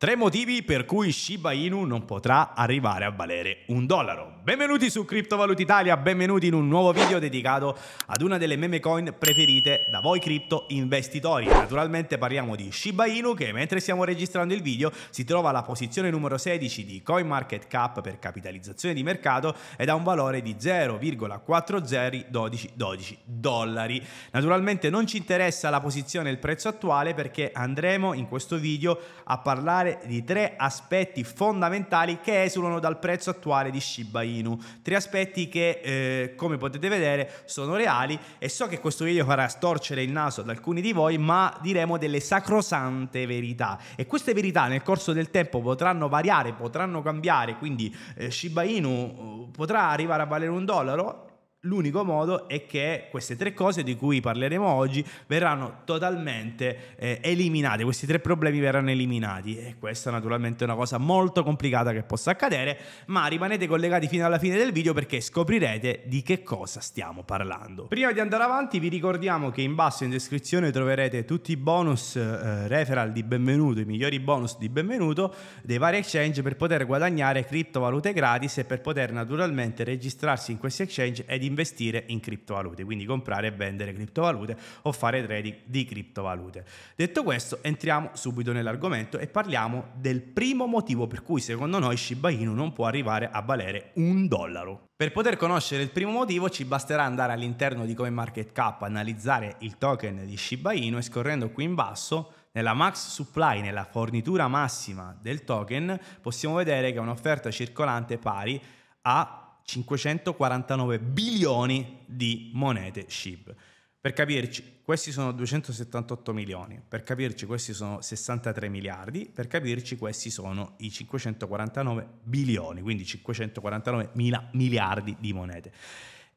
Tre motivi per cui Shiba Inu non potrà arrivare a valere un dollaro. Benvenuti su Criptovaluta Italia, benvenuti in un nuovo video dedicato ad una delle meme coin preferite da voi cripto investitori. Naturalmente parliamo di Shiba Inu che mentre stiamo registrando il video si trova alla posizione numero 16 di CoinMarketCap per capitalizzazione di mercato ed ha un valore di 0,4012 dollari. Naturalmente non ci interessa la posizione e il prezzo attuale perché andremo in questo video a parlare parlare di tre aspetti fondamentali che esulano dal prezzo attuale di Shiba Inu. Tre aspetti che, eh, come potete vedere, sono reali e so che questo video farà storcere il naso ad alcuni di voi, ma diremo delle sacrosante verità. E queste verità nel corso del tempo potranno variare, potranno cambiare, quindi eh, Shiba Inu eh, potrà arrivare a valere un dollaro L'unico modo è che queste tre cose di cui parleremo oggi verranno totalmente eh, eliminate, questi tre problemi verranno eliminati e questa naturalmente è una cosa molto complicata che possa accadere, ma rimanete collegati fino alla fine del video perché scoprirete di che cosa stiamo parlando. Prima di andare avanti vi ricordiamo che in basso in descrizione troverete tutti i bonus eh, referral di benvenuto, i migliori bonus di benvenuto dei vari exchange per poter guadagnare criptovalute gratis e per poter naturalmente registrarsi in questi exchange ed investire in criptovalute, quindi comprare e vendere criptovalute o fare trading di criptovalute. Detto questo, entriamo subito nell'argomento e parliamo del primo motivo per cui secondo noi Shiba Inu non può arrivare a valere un dollaro. Per poter conoscere il primo motivo ci basterà andare all'interno di CoinMarketCap, analizzare il token di Shiba Inu e scorrendo qui in basso nella max supply, nella fornitura massima del token, possiamo vedere che è un'offerta circolante pari a 549 bilioni di monete SHIB. Per capirci, questi sono 278 milioni, per capirci questi sono 63 miliardi, per capirci questi sono i 549 bilioni, quindi 549 mila miliardi di monete.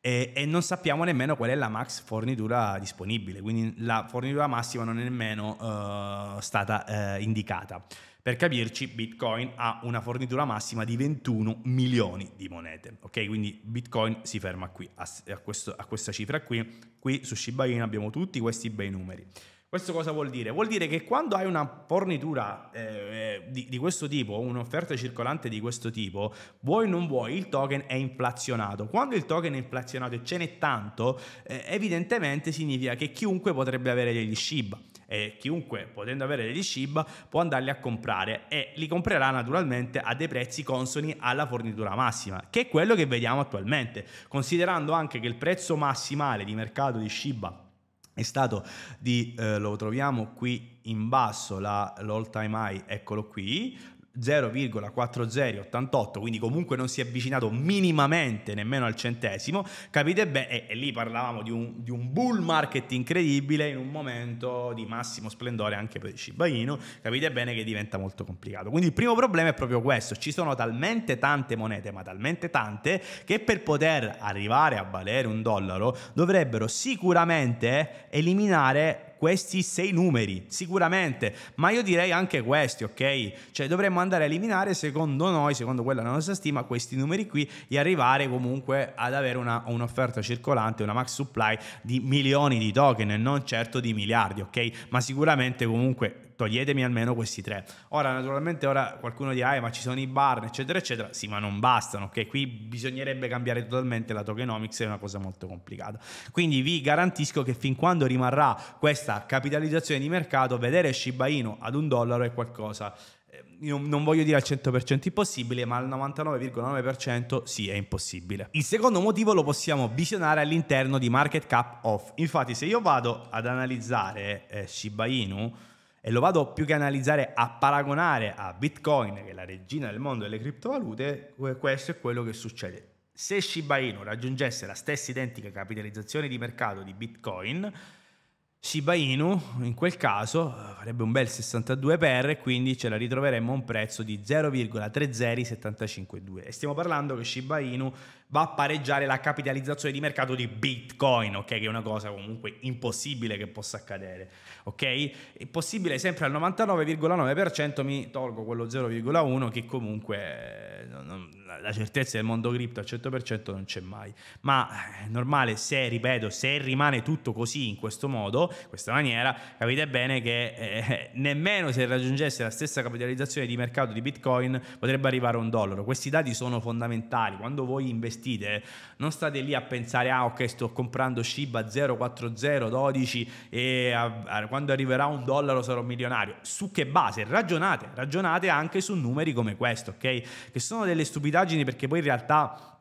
E, e, non sappiamo nemmeno qual è la max fornitura disponibile, quindi la fornitura massima non è nemmeno uh, stata uh, indicata. Per capirci, Bitcoin ha una fornitura massima di 21 milioni di monete. Ok, quindi Bitcoin si ferma qui, a, a, questo, a questa cifra qui. Qui su Shiba Inu abbiamo tutti questi bei numeri. Questo cosa vuol dire? Vuol dire che quando hai una fornitura eh, di, di, questo tipo, un'offerta circolante di questo tipo, vuoi o non vuoi, il token è inflazionato. Quando il token è inflazionato e ce n'è tanto, eh, evidentemente significa che chiunque potrebbe avere degli Shiba e chiunque potendo avere degli SHIB può andarli a comprare e li comprerà naturalmente a dei prezzi consoni alla fornitura massima, che è quello che vediamo attualmente, considerando anche che il prezzo massimale di mercato di Shiba è stato di, eh, lo troviamo qui in basso, la, l'all time high, eccolo qui, 0,4088, quindi comunque non si è avvicinato minimamente nemmeno al centesimo, capite bene, e, lì parlavamo di un, di un, bull market incredibile in un momento di massimo splendore anche per Shiba Inu, capite bene che diventa molto complicato. Quindi il primo problema è proprio questo, ci sono talmente tante monete, ma talmente tante, che per poter arrivare a valere un dollaro dovrebbero sicuramente eliminare questi sei numeri, sicuramente, ma io direi anche questi, ok? Cioè dovremmo andare a eliminare, secondo noi, secondo quella della nostra stima, questi numeri qui e arrivare comunque ad avere una, un'offerta circolante, una max supply di milioni di token e non certo di miliardi, ok? Ma sicuramente comunque toglietemi almeno questi tre. Ora, naturalmente, ora qualcuno dirà, ah, ma ci sono i barn, eccetera, eccetera. Sì, ma non bastano, ok? Qui bisognerebbe cambiare totalmente la tokenomics, è una cosa molto complicata. Quindi vi garantisco che fin quando rimarrà questa capitalizzazione di mercato, vedere Shiba Inu ad un dollaro è qualcosa io eh, non voglio dire al 100% impossibile, ma al 99,9% sì è impossibile. Il secondo motivo lo possiamo visionare all'interno di market cap off. Infatti, se io vado ad analizzare eh, Shiba Inu, e lo vado più che analizzare a paragonare a Bitcoin, che è la regina del mondo delle criptovalute, questo è quello che succede. Se Shiba Inu raggiungesse la stessa identica capitalizzazione di mercato di Bitcoin, Shiba Inu in quel caso farebbe un bel 62 per, quindi ce la ritroveremmo a un prezzo di 0,30752. E stiamo parlando che Shiba Inu va a pareggiare la capitalizzazione di mercato di Bitcoin, ok? Che è una cosa comunque impossibile che possa accadere, ok? È possibile sempre al 99,9%, mi tolgo quello 0,1 che comunque eh, non, la certezza del mondo cripto al 100% non c'è mai. Ma eh, è normale se, ripeto, se rimane tutto così in questo modo, in questa maniera, capite bene che eh, nemmeno se raggiungesse la stessa capitalizzazione di mercato di Bitcoin potrebbe arrivare a un dollaro. Questi dati sono fondamentali. Quando voi investite investite, eh? non state lì a pensare, ah ok, sto comprando Shiba 04012 e a, a, quando arriverà un dollaro sarò milionario. Su che base? Ragionate, ragionate anche su numeri come questo, ok? Che sono delle stupidaggini perché poi in realtà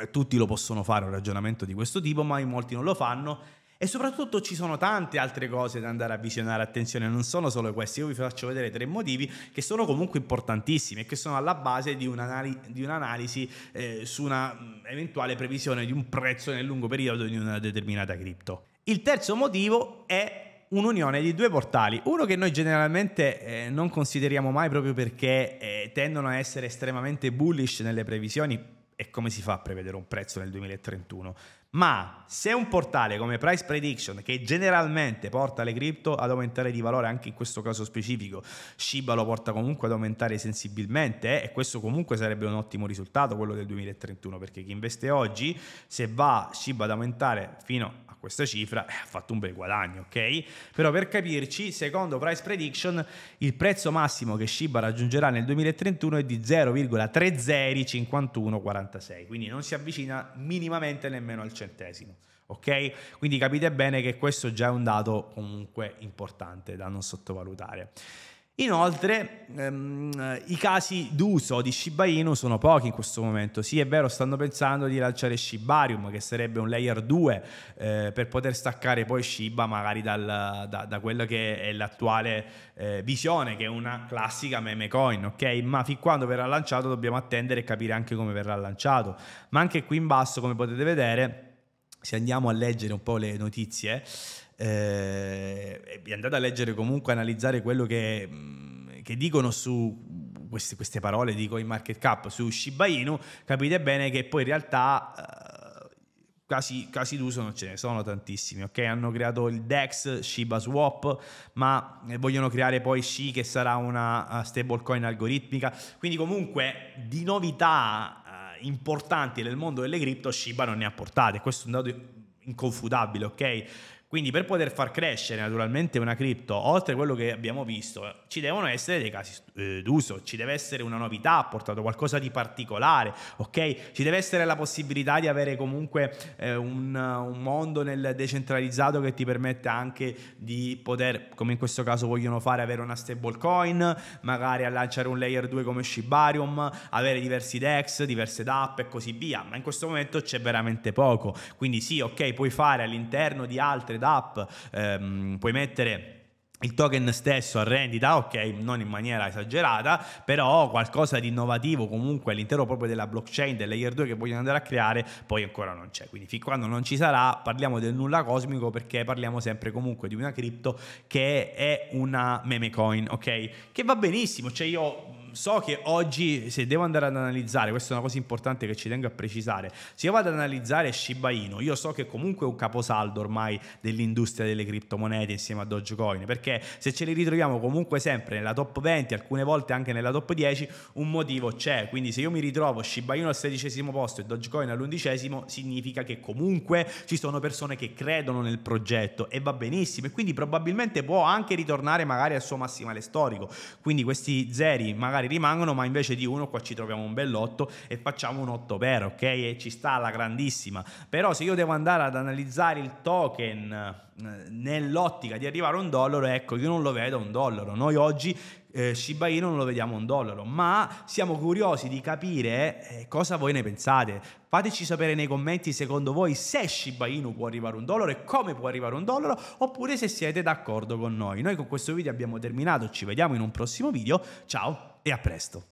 eh, tutti lo possono fare un ragionamento di questo tipo, ma in molti non lo fanno e soprattutto ci sono tante altre cose da andare a visionare, attenzione, non sono solo queste, io vi faccio vedere tre motivi che sono comunque importantissimi e che sono alla base di, un'anali- di un'analisi eh, su una eventuale previsione di un prezzo nel lungo periodo di una determinata cripto. Il terzo motivo è un'unione di due portali, uno che noi generalmente eh, non consideriamo mai proprio perché eh, tendono a essere estremamente bullish nelle previsioni, e come si fa a prevedere un prezzo nel 2031? Ma se un portale come Price Prediction, che generalmente porta le cripto ad aumentare di valore, anche in questo caso specifico, Shiba lo porta comunque ad aumentare sensibilmente, eh, e questo comunque sarebbe un ottimo risultato, quello del 2031, perché chi investe oggi, se va Shiba ad aumentare fino a questa cifra, eh, ha fatto un bel guadagno, ok? Però per capirci, secondo Price Prediction, il prezzo massimo che Shiba raggiungerà nel 2031 è di 0,305146, quindi non si avvicina minimamente nemmeno al 100% centesimo. Ok? Quindi capite bene che questo già è un dato comunque importante da non sottovalutare. Inoltre, ehm, i casi d'uso di Shiba Inu sono pochi in questo momento. Sì, è vero, stanno pensando di lanciare Shibarium, che sarebbe un layer 2, eh, per poter staccare poi Shiba magari dal, da, da, quella che è l'attuale eh, visione, che è una classica meme coin, ok? Ma fin quando verrà lanciato dobbiamo attendere e capire anche come verrà lanciato. Ma anche qui in basso, come potete vedere, se andiamo a leggere un po' le notizie, eh, andate a leggere comunque, analizzare quello che, mm, che dicono su queste, queste parole, dico in market cap, su Shiba Inu, capite bene che poi in realtà... Eh, casi, casi, d'uso non ce ne sono tantissimi, ok? Hanno creato il DEX, Shiba Swap, ma vogliono creare poi SHI che sarà una eh, stablecoin algoritmica. Quindi comunque di novità importanti nel mondo delle cripto Shiba non ne ha portate, questo è un dato inconfutabile, ok? Quindi per poter far crescere naturalmente una cripto, oltre a quello che abbiamo visto, ci devono essere dei casi eh, d'uso, ci deve essere una novità ha portato qualcosa di particolare, ok? Ci deve essere la possibilità di avere comunque eh, un, un, mondo nel decentralizzato che ti permette anche di poter, come in questo caso vogliono fare, avere una stablecoin, magari a lanciare un layer 2 come Shibarium, avere diversi DEX, diverse DAP e così via, ma in questo momento c'è veramente poco. Quindi sì, ok, puoi fare all'interno di altre trade up, ehm, puoi mettere il token stesso a rendita, ok, non in maniera esagerata, però qualcosa di innovativo comunque all'interno proprio della blockchain, del layer 2 che vogliono andare a creare, poi ancora non c'è. Quindi fin quando non ci sarà, parliamo del nulla cosmico perché parliamo sempre comunque di una cripto che è una meme coin, ok? Che va benissimo, cioè io so che oggi, se devo andare ad analizzare, questa è una cosa importante che ci tengo a precisare, se io vado ad analizzare Shiba Inu, io so che comunque è un caposaldo ormai dell'industria delle criptomonete insieme a Dogecoin, perché se ce li ritroviamo comunque sempre nella top 20, alcune volte anche nella top 10, un motivo c'è. Quindi se io mi ritrovo Shiba Inu al sedicesimo posto e Dogecoin all'undicesimo, significa che comunque ci sono persone che credono nel progetto e va benissimo e quindi probabilmente può anche ritornare magari al suo massimale storico. Quindi questi zeri magari magari rimangono, ma invece di uno qua ci troviamo un bell'otto e facciamo un 8 per, ok? E ci sta alla grandissima. Però se io devo andare ad analizzare il token eh, nell'ottica di arrivare a un dollaro, ecco, io non lo vedo un dollaro. Noi oggi eh, Shiba Inu non lo vediamo un dollaro, ma siamo curiosi di capire eh, cosa voi ne pensate. Fateci sapere nei commenti secondo voi se Shiba Inu può arrivare un dollaro e come può arrivare un dollaro, oppure se siete d'accordo con noi. Noi con questo video abbiamo terminato, ci vediamo in un prossimo video. Ciao! e a presto.